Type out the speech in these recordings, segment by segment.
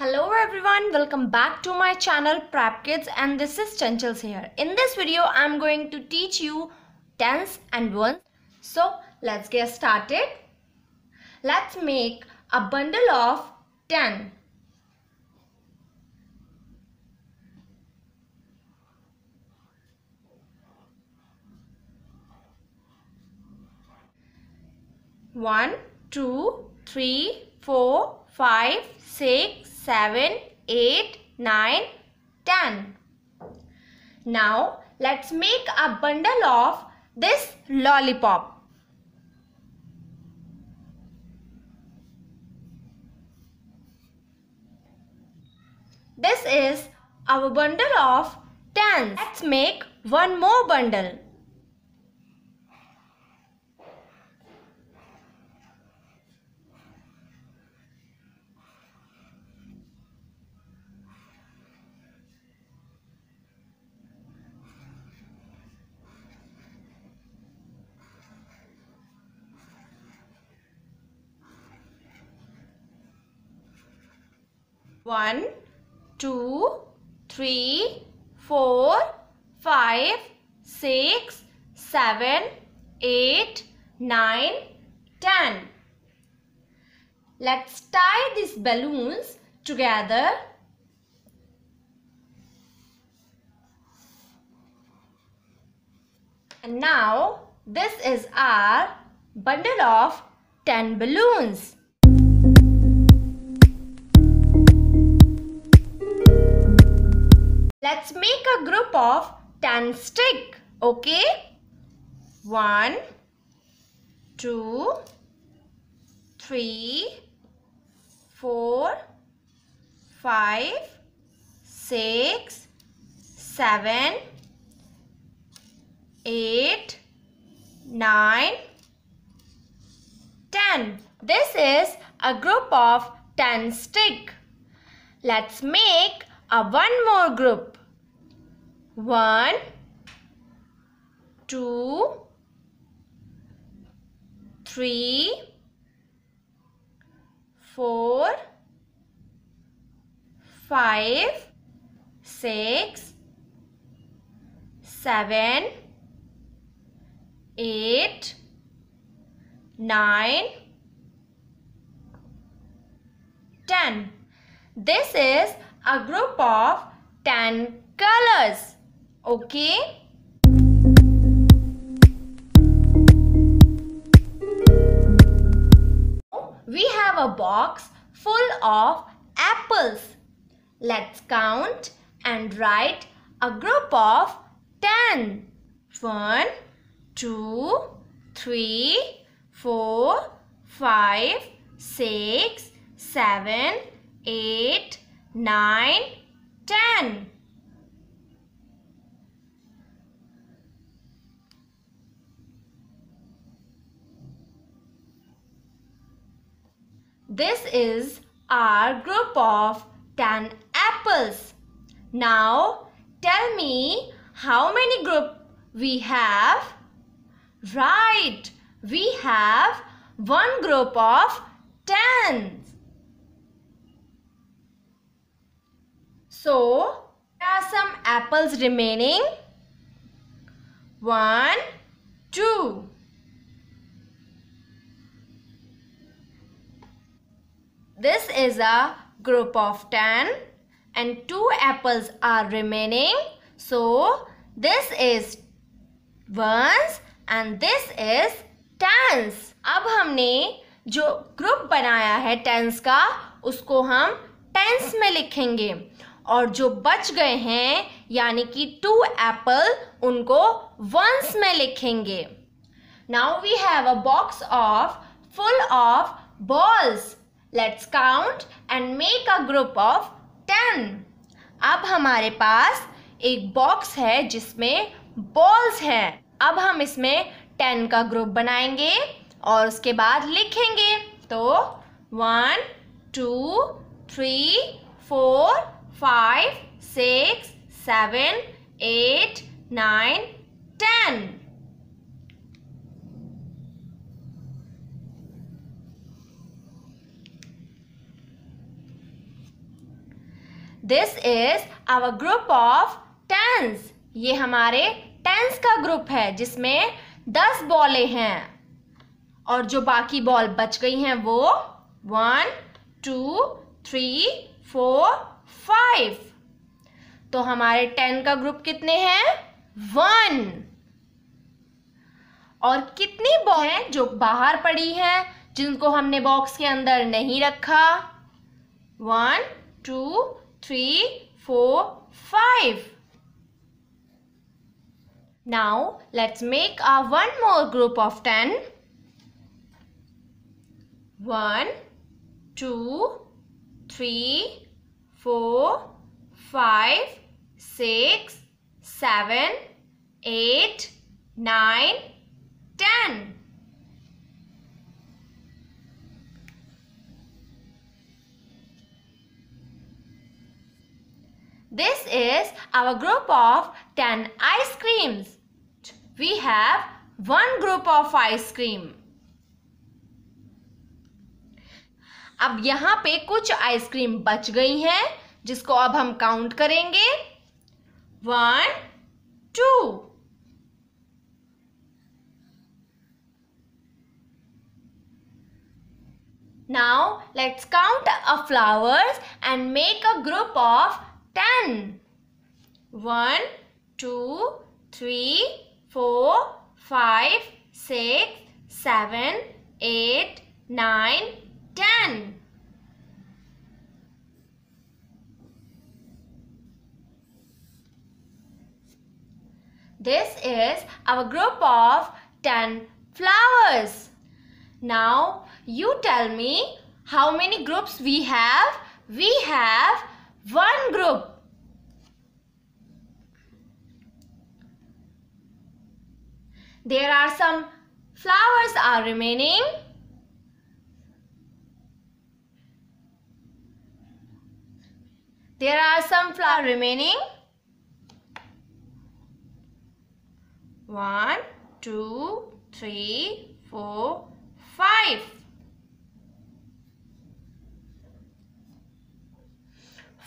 Hello everyone, welcome back to my channel Prep Kids and this is Chanchals here. In this video, I am going to teach you tens and ones. So let's get started. Let's make a bundle of 10. One, two, three, four, five, six, 7, 8, 9, 10. Now let's make a bundle of this lollipop. This is our bundle of tens. Let's make one more bundle. 1, 2, 3, 4, 5, 6, 7, 8, 9, 10. Let's tie these balloons together. And now this is our bundle of 10 balloons. Let's make a group of 10 stick. Okay? 1, 2, 3, 4, 5, 6, 7, 8, 9, 10. This is a group of 10 stick. Let's make a one more group one, two, three, four, five, six, seven, eight, nine, ten. This is a group of 10 colors. Okay? We have a box full of apples. Let's count and write a group of 10. 1, 2, 3, 4, 5, 6, 7, 8, 9, 10. This is our group of 10 apples. Now tell me how many group we have? Right, we have one group of 10. So, there are some apples remaining. One, two. This is a group of 10 and two apples are remaining. So, this is ones and this is tens ab humne jo group banaya hai tens ka usko hum tens mein likhenge और जो बच गए हैं यानी कि to Apple उनको ones में लिखेंगे now we have a box of full of balls let's count and make a group of ten अब हमारे पास एक बॉक्स है जिसमें बॉल्स हैं अब हम इसमें टेन का ग्रुप बनाएंगे और उसके बाद लिखेंगे तो one two three four five six seven eight nine ten this is our group of tens ये हमारे टेंस का ग्रुप है जिसमें दस बॉले हैं और जो बाकी बॉल बच गई हैं वो one two three four five तो हमारे टेन का ग्रुप कितने हैं वन और कितनी बॉल हैं जो बाहर पड़ी हैं जिनको हमने बॉक्स के अंदर नहीं रखा one two three, four, five. Now let's make our one more group of 10. 1, 2, 3, 4, 5, 6, 7, 8, 9, 10. This is our group of 10 ice creams. We have one group of ice cream. अब यहाँ पे कुछ आइसक्रीम बच गई हैं जिसको अब हम काउंट करेंगे one two Now let's count our flowers and make a group of ten. One, two, three, four, five, six, seven, eight, nine, ten. This is our group of 10 flowers. Now you tell me how many groups we have. We have one group there are some flowers are remaining there are some flower remaining one two three four five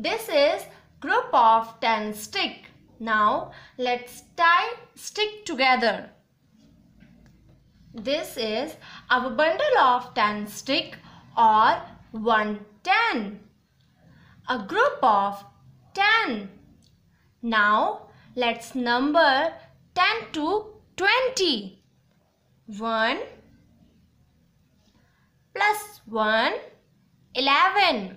This is group of 10 stick. Now let's tie stick together. This is our bundle of 10 stick or 110. A group of 10. Now let's number 10 to 20. 1 plus 1 11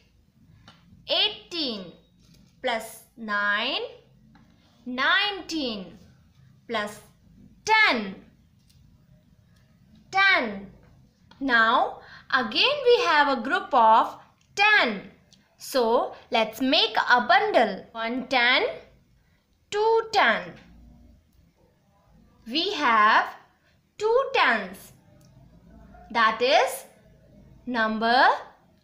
nine, nineteen plus ten, ten. Now again we have a group of ten. So let's make a bundle. One ten, two ten. We have two tens. That is number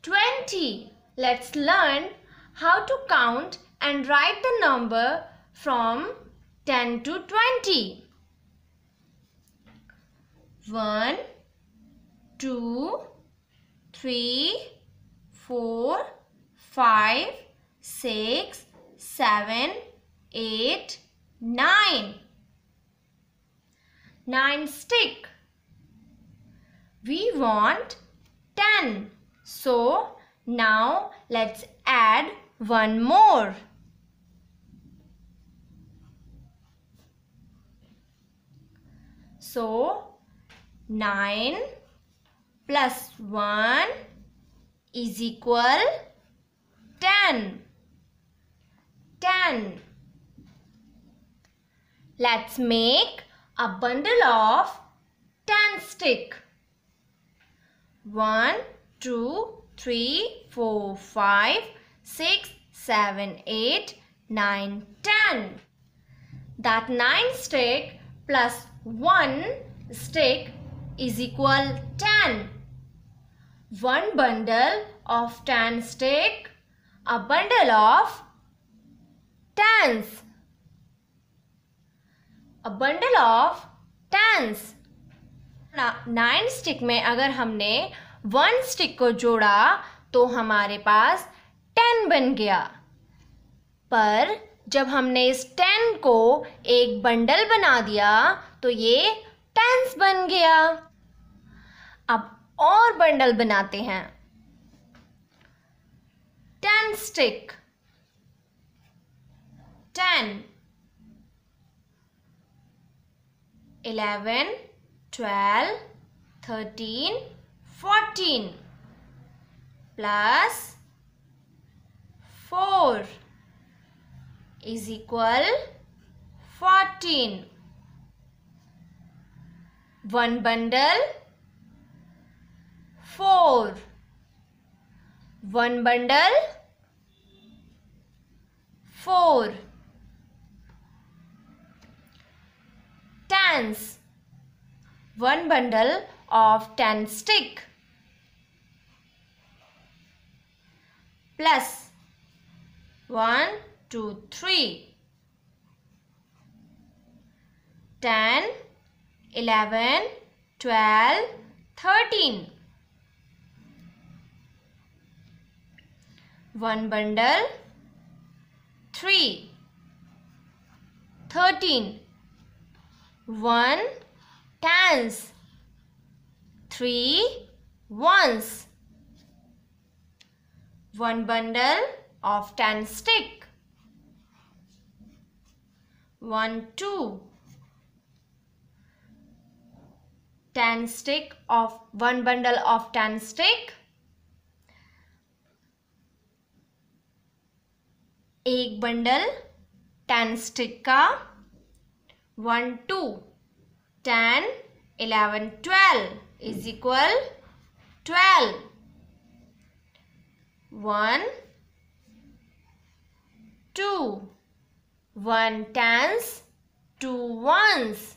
20. Let's learn how to count and write the number from 10 to 20. 1, 2, 3, 4, 5, 6, 7, 8, 9. 9 stick. We want 10. So now let's add one more. So 9 plus 1 is equal 10. 10. Let's make a bundle of 10 stick. 1, 2, 3, 4, 5, 6, 7, 8, 9, 10. That 9 stick plus one stick is equal ten. One bundle of ten stick, a bundle of tens. A bundle of tens. Nine stick में अगर हमने one stick को जोड़ा तो हमारे पास ten बन गया पर जब हमने इस टेन को एक बंडल बना दिया तो ये टेंस बन गया अब और बंडल बनाते हैं ten stick ten eleven twelve thirteen fourteen plus four is equal fourteen one bundle four one bundle four one bundle of 10 stick plus one two three ten 10 11, 12, 13. One bundle, three, thirteen, one tens, three ones, one bundle of ten stick, one two, tan stick of one bundle of tan stick एक bundle ten stick का one two ten eleven twelve is equal twelve one two one tens two ones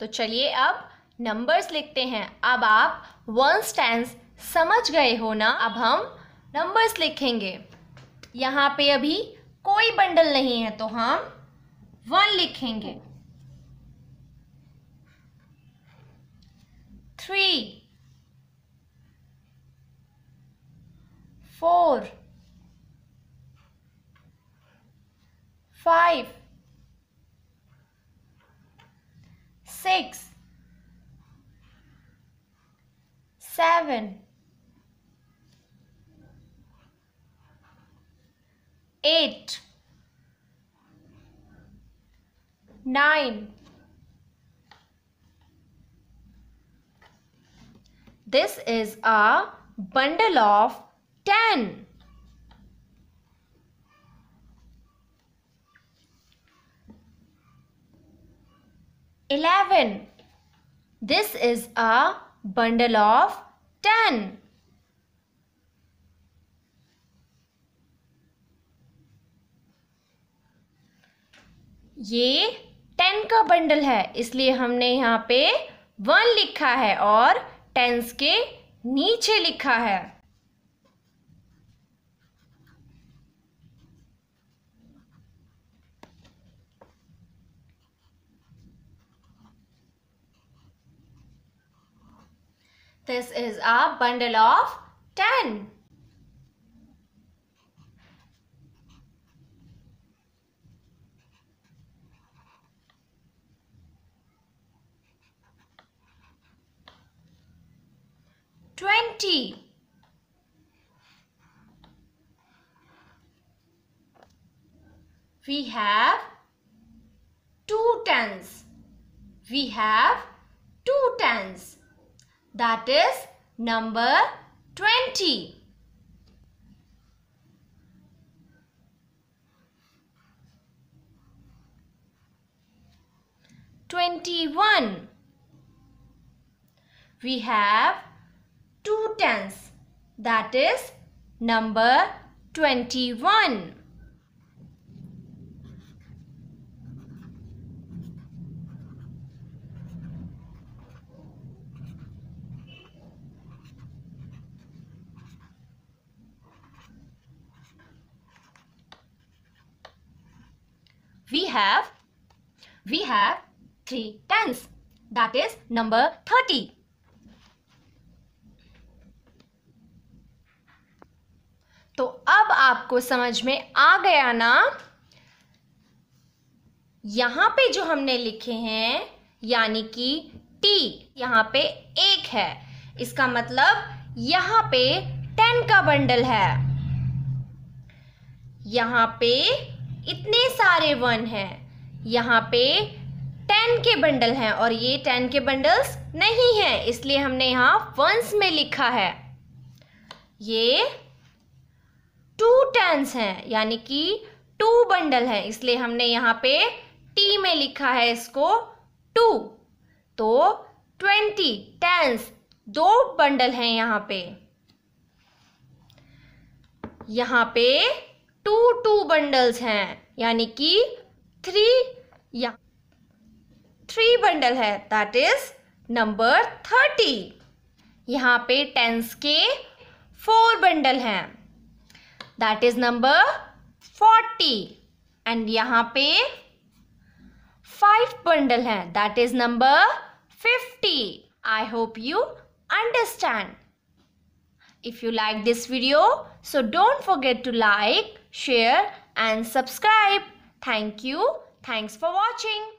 तो चलिए अब numbers लिखते हैं अब आप one stand समझ गए हो ना अब हम नंबर्स लिखेंगे यहाँ पे अभी कोई बंडल नहीं है तो हम वन लिखेंगे three four five six, seven, eight, nine. This is a bundle of 10. eleven. This is a bundle of ten. ये टेन का बंडल है इसलिए हमने यहाँ पे वन लिखा है और टेंस के नीचे लिखा है This is a bundle of 10. Twenty. We have two tens. We have two tens. That is number 20. Twenty-one. We have two tens. That is number twenty-one. we have we have three tens that is number 30 तो अब आपको समझ में आ गया ना यहां पे जो हमने लिखे हैं यानी कि टी यहां पे एक है इसका मतलब यहां पे टेन का बंडल है यहां पे इतने सारे वन हैं यहाँ पे टेन के बंडल हैं और ये टेन के बंडल्स नहीं हैं इसलिए हमने यहाँ वंस में लिखा है ये टू टेंस हैं यानी कि टू बंडल हैं इसलिए हमने यहाँ पे टी में लिखा है इसको टू तो ट्वेंटी टेंस दो बंडल हैं यहाँ पे यहाँ पे टू टू बंडल्स हैं यानी कि थ्री या थ्री बंडल है दैट इज नंबर थर्टी यहाँ पे टेंस के फोर बंडल हैं that is number forty and यहाँ पे फाइव बंडल हैं that is number fifty I hope you understand if you like this video so don't forget to like share and subscribe. Thank you. Thanks for watching.